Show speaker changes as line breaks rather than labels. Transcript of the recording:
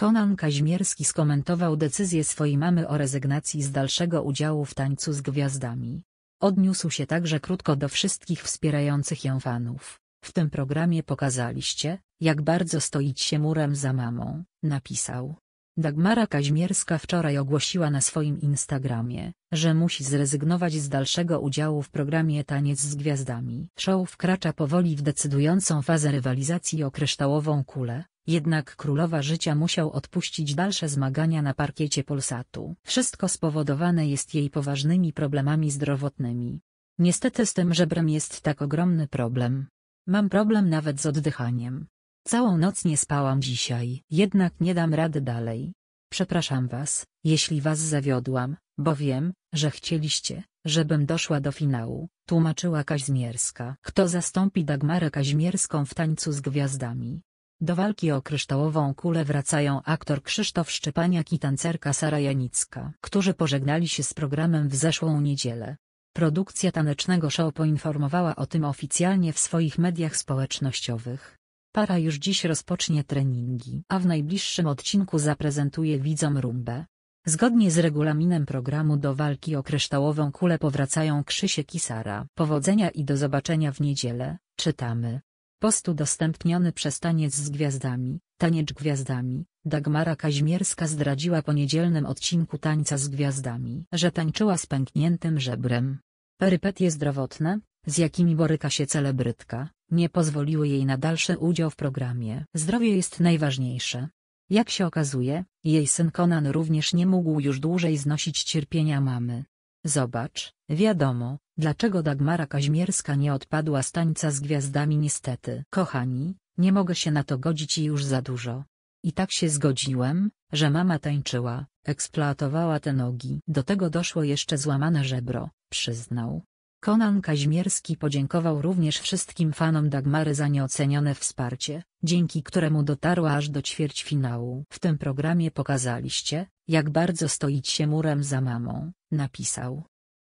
Konan Kaźmierski skomentował decyzję swojej mamy o rezygnacji z dalszego udziału w Tańcu z Gwiazdami. Odniósł się także krótko do wszystkich wspierających ją fanów. W tym programie pokazaliście, jak bardzo stoić się murem za mamą, napisał. Dagmara Kaźmierska wczoraj ogłosiła na swoim Instagramie, że musi zrezygnować z dalszego udziału w programie Taniec z Gwiazdami. Show wkracza powoli w decydującą fazę rywalizacji o kryształową kulę, jednak królowa życia musiał odpuścić dalsze zmagania na parkiecie Polsatu. Wszystko spowodowane jest jej poważnymi problemami zdrowotnymi. Niestety z tym żebrem jest tak ogromny problem. Mam problem nawet z oddychaniem. Całą noc nie spałam dzisiaj, jednak nie dam rady dalej. Przepraszam was, jeśli was zawiodłam, bo wiem, że chcieliście, żebym doszła do finału, tłumaczyła Kaźmierska. Kto zastąpi Dagmarę Kaźmierską w Tańcu z Gwiazdami? Do walki o kryształową kulę wracają aktor Krzysztof Szczepaniak i tancerka Sara Janicka, którzy pożegnali się z programem w zeszłą niedzielę. Produkcja tanecznego show poinformowała o tym oficjalnie w swoich mediach społecznościowych. Para już dziś rozpocznie treningi, a w najbliższym odcinku zaprezentuje widzom rumbę. Zgodnie z regulaminem programu do walki o kryształową kulę powracają Krzysiek i Sara. Powodzenia i do zobaczenia w niedzielę, czytamy. Post udostępniony przez Taniec z Gwiazdami, Taniecz Gwiazdami, Dagmara Kaźmierska zdradziła po niedzielnym odcinku Tańca z Gwiazdami, że tańczyła z pękniętym żebrem. Perypetie zdrowotne, z jakimi boryka się celebrytka, nie pozwoliły jej na dalszy udział w programie. Zdrowie jest najważniejsze. Jak się okazuje, jej syn Conan również nie mógł już dłużej znosić cierpienia mamy. Zobacz, wiadomo, dlaczego Dagmara Kaźmierska nie odpadła z tańca z gwiazdami niestety. Kochani, nie mogę się na to godzić i już za dużo. I tak się zgodziłem, że mama tańczyła, eksploatowała te nogi. Do tego doszło jeszcze złamane żebro, przyznał. Konan Kaźmierski podziękował również wszystkim fanom Dagmary za nieocenione wsparcie, dzięki któremu dotarła aż do ćwierćfinału. W tym programie pokazaliście, jak bardzo stoić się murem za mamą, napisał.